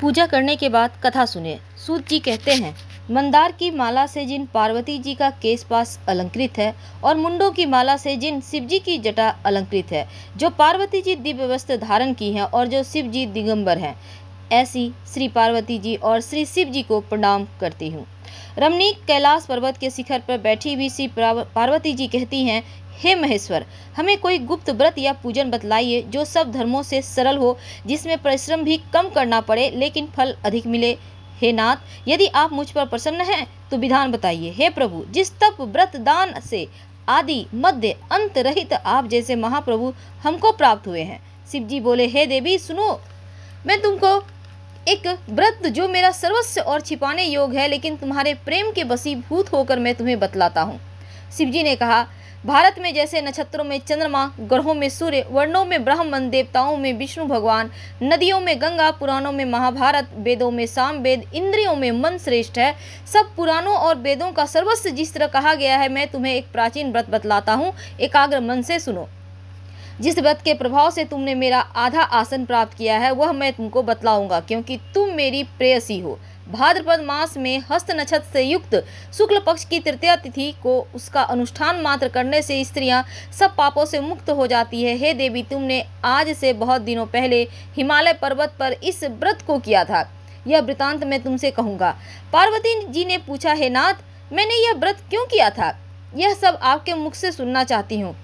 पूजा करने के बाद कथा सुने सूत जी कहते हैं मंदार की माला से जिन पार्वती जी का केस पास अलंकृत है और मुंडों की माला से जिन शिव जी की जटा अलंकृत है जो पार्वती जी दिव्य वस्त्र धारण की हैं और जो शिव जी दिगंबर हैं ऐसी श्री पार्वती जी और श्री शिव जी को प्रणाम करती हूँ रमणीक कैलाश पर्वत के शिखर पर बैठी हुई श्री पार्वती जी कहती हैं हे महेश्वर हमें कोई गुप्त व्रत या पूजन बतलाइए जो सब धर्मों से सरल हो जिसमें परिश्रम भी कम करना पड़े लेकिन फल अधिक मिले हे नाथ यदि आप मुझ पर प्रसन्न हैं तो विधान बताइए हे प्रभु जिस तप व्रत दान से आदि मध्य अंत रहित आप जैसे महाप्रभु हमको प्राप्त हुए हैं शिव जी बोले हे देवी सुनो मैं तुमको एक व्रत जो मेरा सर्वस्व और छिपाने योग है लेकिन तुम्हारे प्रेम के बसीभूत होकर मैं तुम्हें बतलाता हूँ शिवजी ने कहा भारत में जैसे नक्षत्रों में चंद्रमा ग्रहों में सूर्य वर्णों में ब्राह्मण देवताओं में विष्णु भगवान नदियों में गंगा पुराणों में महाभारत वेदों में साम वेद इंद्रियों में मन श्रेष्ठ है सब पुराणों और वेदों का सर्वस्व जिस तरह कहा गया है मैं तुम्हें एक प्राचीन व्रत बतलाता हूँ एकाग्र मन से सुनो जिस व्रत के प्रभाव से तुमने मेरा आधा आसन प्राप्त किया है वह मैं तुमको बतलाऊंगा क्योंकि तुम मेरी प्रेयसी हो भाद्रपद मास में हस्त नक्षत्र से युक्त शुक्ल पक्ष की तृतीया तिथि को उसका अनुष्ठान मात्र करने से स्त्रियां सब पापों से मुक्त हो जाती है हे देवी तुमने आज से बहुत दिनों पहले हिमालय पर्वत पर इस व्रत को किया था यह वृतांत मैं तुमसे कहूँगा पार्वती जी ने पूछा हे नाथ मैंने यह व्रत क्यों किया था यह सब आपके मुख से सुनना चाहती हूँ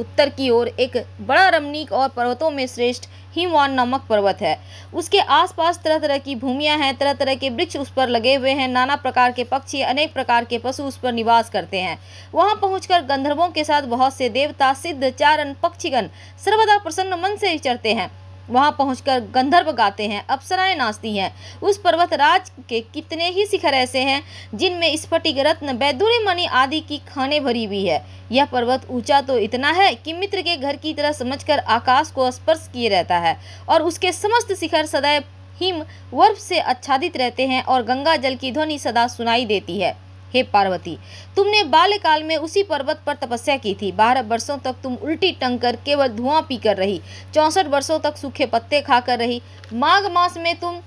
उत्तर की ओर एक बड़ा रमणीक और पर्वतों में श्रेष्ठ हिमवान नामक पर्वत है उसके आसपास तरह तरह की भूमियां हैं तरह तरह के वृक्ष उस पर लगे हुए हैं नाना प्रकार के पक्षी अनेक प्रकार के पशु उस पर निवास करते हैं वहां पहुंचकर गंधर्वों के साथ बहुत से देवता सिद्ध चारण पक्षीगण सर्वदा प्रसन्न मन से विचरते हैं वहां पहुंचकर गंधर्व गाते हैं अप्सराएं नाचती हैं उस पर्वतराज के कितने ही शिखर ऐसे हैं जिनमें स्फटिक रत्न बैदूरी मणि आदि की खाने भरी हुई है यह पर्वत ऊंचा तो इतना है कि मित्र के घर की तरह समझकर आकाश को स्पर्श किए रहता है और उसके समस्त शिखर सदैव हिम वर्फ से आच्छादित रहते हैं और गंगा जल की ध्वनि सदा सुनाई देती है हे पार्वती तुमने बाल्यकाल में उसी पर्वत पर तपस्या की थी बारह वर्षों तक तुम उल्टी टंग कर केवल धुआं पीकर रही चौंसठ वर्षों तक सूखे पत्ते खाकर रही माघ मास में तुम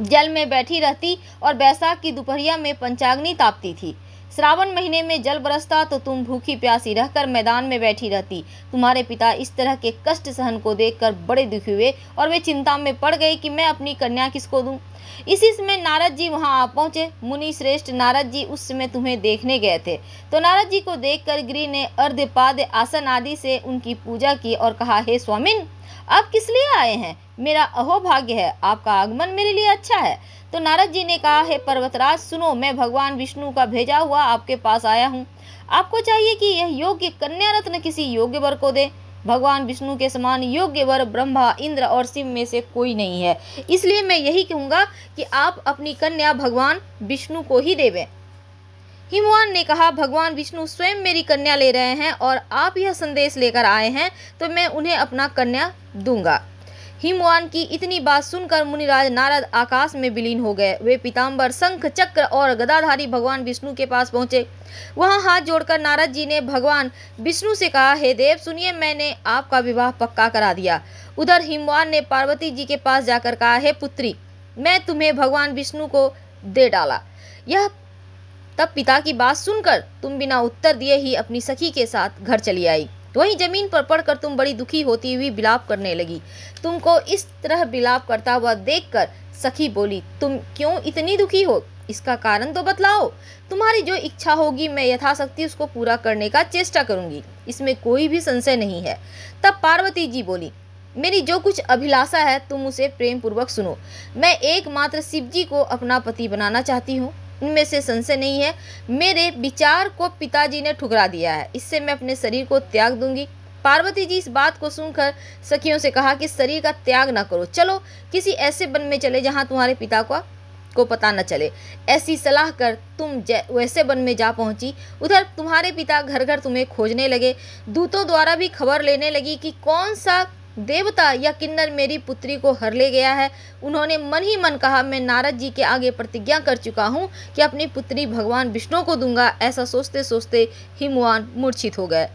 जल में बैठी रहती और बैसाख की दोपहरिया में पंचाग्नि तापती थी श्रावण महीने में जल बरसता तो तुम भूखी प्यासी रहकर मैदान में बैठी रहती तुम्हारे पिता इस तरह के कष्ट सहन को देखकर बड़े दुखी हुए और वे चिंता में पड़ गए कि मैं अपनी कन्या किसको दूं इसी समय नारद जी वहां आ पहुंचे मुनि श्रेष्ठ नारद जी उस समय तुम्हें देखने गए थे तो नारद जी को देखकर गिरी ने अर्धपाद आसन आदि से उनकी पूजा की और कहा हे hey, स्वामिन आप किस लिए आए हैं मेरा अहोभाग्य है आपका आगमन मेरे लिए अच्छा है तो नारद जी ने कहा हे पर्वतराज सुनो मैं भगवान विष्णु का भेजा हुआ आपके पास आया हूँ आपको चाहिए कि यह योग्य कन्या रत्न किसी योग्य वर को दे भगवान विष्णु के समान योग्य वर ब्रह्मा इंद्र और शिव में से कोई नहीं है इसलिए मैं यही कहूँगा कि आप अपनी कन्या भगवान विष्णु को ही देवें हिमवान ने कहा भगवान विष्णु स्वयं मेरी कन्या ले रहे हैं और आप यह संदेश लेकर आए हैं तो मैं उन्हें अपना कन्या दूंगा हिमवान की इतनी बात सुनकर मुनिराज नारद आकाश में विलीन हो गए वे पीताम्बर शंख चक्र और गदाधारी भगवान विष्णु के पास पहुंचे वहां हाथ जोड़कर नारद जी ने भगवान विष्णु से कहा हे देव सुनिए मैंने आपका विवाह पक्का करा दिया उधर हिमवान ने पार्वती जी के पास जाकर कहा हे पुत्री मैं तुम्हें भगवान विष्णु को दे डाला यह तब पिता की बात सुनकर तुम बिना उत्तर दिए ही अपनी सखी के साथ घर चली आई वहीं जमीन पर पड़कर तुम बड़ी दुखी होती हुई बिलाप करने लगी तुमको इस तरह बिलाप करता हुआ देखकर सखी बोली तुम क्यों इतनी दुखी हो इसका कारण तो बतलाओ तुम्हारी जो इच्छा होगी मैं यथाशक्ति उसको पूरा करने का चेष्टा करूंगी इसमें कोई भी संशय नहीं है तब पार्वती जी बोली मेरी जो कुछ अभिलाषा है तुम उसे प्रेम पूर्वक सुनो मैं एकमात्र शिव जी को अपना पति बनाना चाहती हूँ उनमें से संशय नहीं है मेरे विचार को पिताजी ने ठुकरा दिया है इससे मैं अपने शरीर को त्याग दूंगी पार्वती जी इस बात को सुनकर सखियों से कहा कि शरीर का त्याग ना करो चलो किसी ऐसे वन में चले जहाँ तुम्हारे पिता को को पता न चले ऐसी सलाह कर तुम वैसे वन में जा पहुंची उधर तुम्हारे पिता घर घर तुम्हें खोजने लगे दूतों द्वारा भी खबर लेने लगी कि कौन सा देवता या किन्नर मेरी पुत्री को हर ले गया है उन्होंने मन ही मन कहा मैं नारद जी के आगे प्रतिज्ञा कर चुका हूँ कि अपनी पुत्री भगवान विष्णु को दूंगा ऐसा सोचते सोचते हिमवान मूर्छित हो गए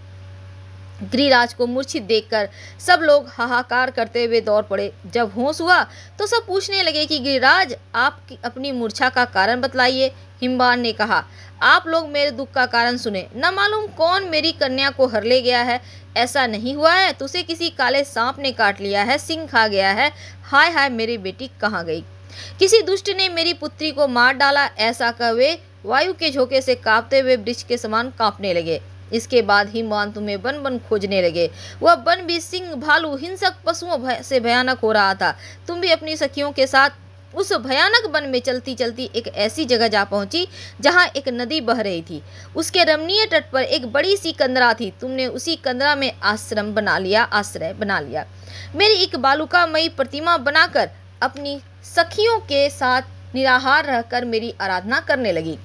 गिरिराज को मूर्छित देखकर सब लोग हाहाकार करते हुए दौड़ पड़े जब होश हुआ तो सब पूछने लगे कि गिरिराज आप अपनी मूर्छा का कारण बतलाइए हिमबान ने कहा आप लोग मेरे दुख का कारण सुने न मालूम कौन मेरी कन्या को हर ले गया है ऐसा नहीं हुआ है तुसे किसी काले सांप ने काट लिया है सिंह खा गया है हाय हाय मेरी बेटी कहाँ गई किसी दुष्ट ने मेरी पुत्री को मार डाला ऐसा कहे वायु के झोंके से कांपते हुए वृक्ष के समान कांपने लगे इसके बाद हिमवांतु में वन वन खोजने लगे वह वन भी सिंह भालू हिंसक पशुओं भय, से भयानक हो रहा था तुम भी अपनी सखियों के साथ उस भयानक वन में चलती चलती एक ऐसी जगह जा पहुंची जहां एक नदी बह रही थी उसके रमणीय तट पर एक बड़ी सी कंदरा थी तुमने उसी कंदरा में आश्रम बना लिया आश्रय बना लिया मेरी एक बालुकामयी प्रतिमा बनाकर अपनी सखियों के साथ निराहार रहकर मेरी आराधना करने लगी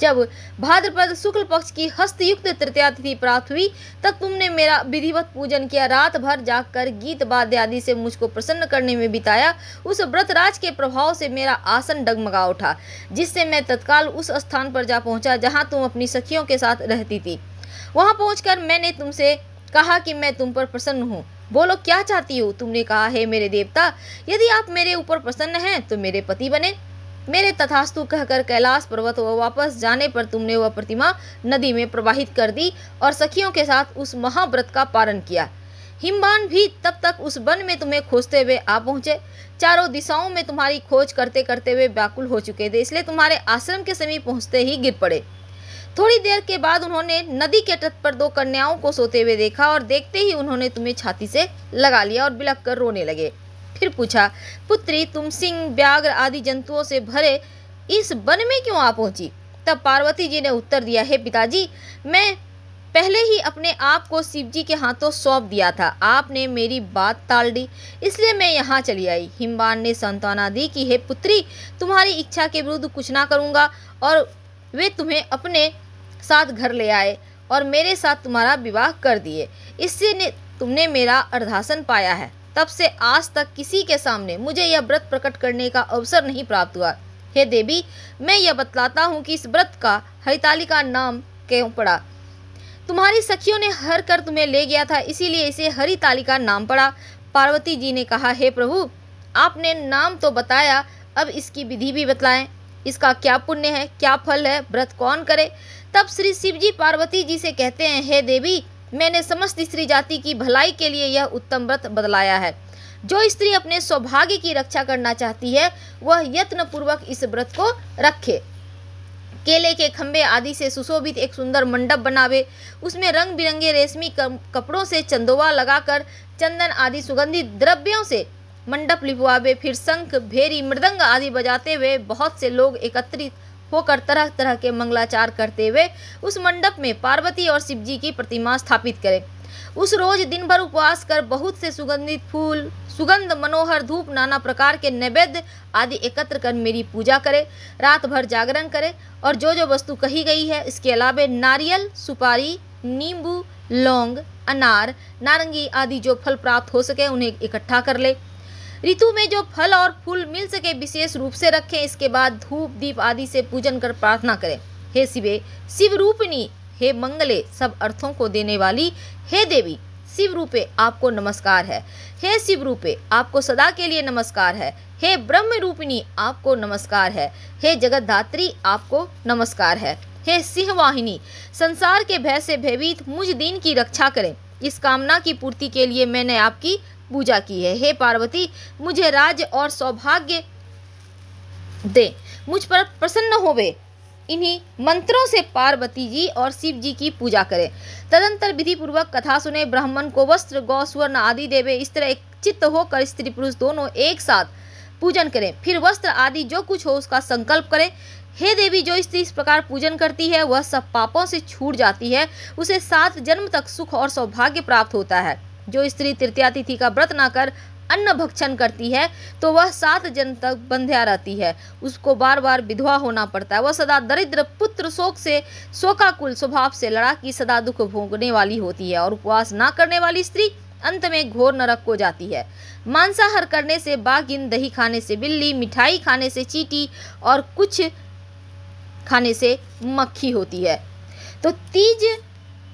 जब भाद्रपद शुक्ल पक्ष की हस्तयुक्त तृतीया तिथि प्राप्त हुई तब तुमने मेरा विधिवत पूजन किया रात भर जाकर गीत वाद्य आदि से मुझको प्रसन्न करने में बिताया उस व्रतराज के प्रभाव से मेरा आसन डगमगा उठा जिससे मैं तत्काल उस स्थान पर जा पहुंचा जहां तुम अपनी सखियों के साथ रहती थी वहां पहुंचकर मैंने तुमसे कहा कि मैं तुम पर प्रसन्न हूँ बोलो क्या चाहती हो तुमने कहा है मेरे देवता यदि आप मेरे ऊपर प्रसन्न हैं तो मेरे पति बने मेरे तथास्तु कहकर कैलाश पर्वत व वापस जाने पर तुमने वह प्रतिमा नदी में प्रवाहित कर दी और सखियों के साथ उस महाव्रत का पारण किया हिमबान भी तब तक उस वन में तुम्हें खोजते हुए आ पहुंचे चारों दिशाओं में तुम्हारी खोज करते करते हुए व्याकुल हो चुके थे इसलिए तुम्हारे आश्रम के समीप पहुंचते ही गिर पड़े थोड़ी देर के बाद उन्होंने नदी के तट पर दो कन्याओं को सोते हुए देखा और देखते ही उन्होंने तुम्हें छाती से लगा लिया और बिलख कर रोने लगे फिर पूछा पुत्री तुम सिंह व्याघ्र आदि जंतुओं से भरे इस वन में क्यों आ पहुंची तब पार्वती जी ने उत्तर दिया है पिताजी मैं पहले ही अपने आप को शिवजी के हाथों सौंप दिया था आपने मेरी बात ताल दी इसलिए मैं यहाँ चली आई हिमबान ने सांत्वना दी कि हे पुत्री तुम्हारी इच्छा के विरुद्ध कुछ ना करूँगा और वे तुम्हें अपने साथ घर ले आए और मेरे साथ तुम्हारा विवाह कर दिए इससे तुमने मेरा अर्धासन पाया है तब से आज तक किसी के सामने मुझे यह व्रत प्रकट करने का अवसर नहीं प्राप्त हुआ हे देवी मैं यह बतलाता हूँ कि इस व्रत का हरितालिका नाम क्यों पड़ा तुम्हारी सखियों ने हर कर तुम्हें ले गया था इसीलिए इसे हरितालिका नाम पड़ा पार्वती जी ने कहा हे प्रभु आपने नाम तो बताया अब इसकी विधि भी बतलाएं इसका क्या पुण्य है क्या फल है व्रत कौन करे तब श्री शिव जी पार्वती जी से कहते हैं हे देवी मैंने समस्त स्त्री जाति की भलाई के लिए यह उत्तम व्रत बदलाया है जो स्त्री अपने सौभाग्य की रक्षा करना चाहती है वह यत्नपूर्वक इस व्रत को रखे केले के खंबे आदि से सुशोभित एक सुंदर मंडप बनावे उसमें रंग बिरंगे रेशमी कपड़ों से चंदोवा लगाकर चंदन आदि सुगंधित द्रव्यों से मंडप लिपवावे फिर शंख भेरी मृदंग आदि बजाते हुए बहुत से लोग एकत्रित होकर तरह तरह के मंगलाचार करते हुए उस मंडप में पार्वती और शिव जी की प्रतिमा स्थापित करें उस रोज दिन भर उपवास कर बहुत से सुगंधित फूल सुगंध मनोहर धूप नाना प्रकार के नैवेद्य आदि एकत्र कर मेरी पूजा करें रात भर जागरण करें और जो जो वस्तु कही गई है इसके अलावे नारियल सुपारी नींबू लौंग अनार नारंगी आदि जो फल प्राप्त हो सके उन्हें इकट्ठा कर ले ऋतु में जो फल और फूल मिल सके विशेष रूप से रखें इसके बाद धूप दीप आदि से पूजन कर प्रार्थना करें हे शिवे शिव रूपिणी हे मंगले सब अर्थों को देने वाली हे देवी शिव रूपे आपको नमस्कार है हे शिव रूपे आपको सदा के लिए नमस्कार है हे ब्रह्म रूपिणी आपको नमस्कार है हे जगत धात्री आपको नमस्कार है हे सिंह वाहिनी संसार के भय से भयभीत मुझ दिन की रक्षा करें इस कामना की पूर्ति के लिए मैंने आपकी पूजा की है हे पार्वती मुझे राज्य और सौभाग्य दे मुझ पर प्रसन्न होवे इन्हीं मंत्रों से पार्वती जी और शिव जी की पूजा करें तदंतर विधि पूर्वक कथा सुने ब्राह्मण को वस्त्र गौ स्वर्ण आदि देवे इस तरह एक चित्त होकर स्त्री पुरुष दोनों एक साथ पूजन करें फिर वस्त्र आदि जो कुछ हो उसका संकल्प करें हे देवी जो स्त्री इस प्रकार पूजन करती है वह सब पापों से छूट जाती है उसे सात जन्म तक सुख और सौभाग्य प्राप्त होता है जो स्त्री तृतीया तिथि का व्रत ना कर अन्न भक्षण करती है तो वह सात जन तक बंध्या रहती है उसको बार बार विधवा होना पड़ता है वह सदा दरिद्र पुत्र शोक से शोकाकुल स्वभाव से लड़ा की सदा दुख भोगने वाली होती है और उपवास ना करने वाली स्त्री अंत में घोर नरक को जाती है मांसाहार करने से बागिन दही खाने से बिल्ली मिठाई खाने से चीटी और कुछ खाने से मक्खी होती है तो तीज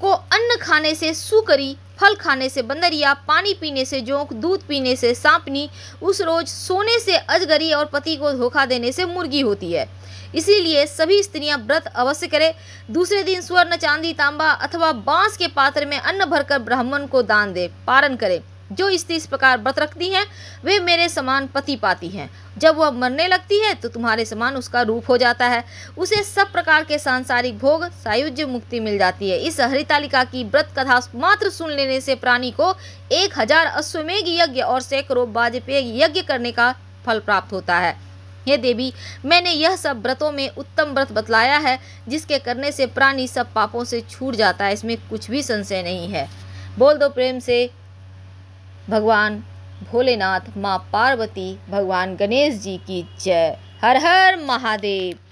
को अन्न खाने से सुकरी फल खाने से बंदरिया पानी पीने से जोंक दूध पीने से सांपनी उस रोज सोने से अजगरी और पति को धोखा देने से मुर्गी होती है इसीलिए सभी स्त्रियां व्रत अवश्य करें दूसरे दिन स्वर्ण चांदी तांबा अथवा बांस के पात्र में अन्न भरकर ब्राह्मण को दान दे पारण करें जो स्त्री इस प्रकार व्रत रखती हैं वे मेरे समान पति पाती हैं जब वह मरने लगती है तो तुम्हारे समान उसका रूप हो जाता है उसे सब प्रकार के सांसारिक भोग सायुज्य मुक्ति मिल जाती है इस हरितालिका की व्रत कथा मात्र सुन लेने से प्राणी को एक हजार अश्वमेघ यज्ञ और सैकड़ों वाजपेय यज्ञ करने का फल प्राप्त होता है हे देवी मैंने यह सब व्रतों में उत्तम व्रत बतलाया है जिसके करने से प्राणी सब पापों से छूट जाता है इसमें कुछ भी संशय नहीं है बोल दो प्रेम से भगवान भोलेनाथ माँ पार्वती भगवान गणेश जी की जय हर हर महादेव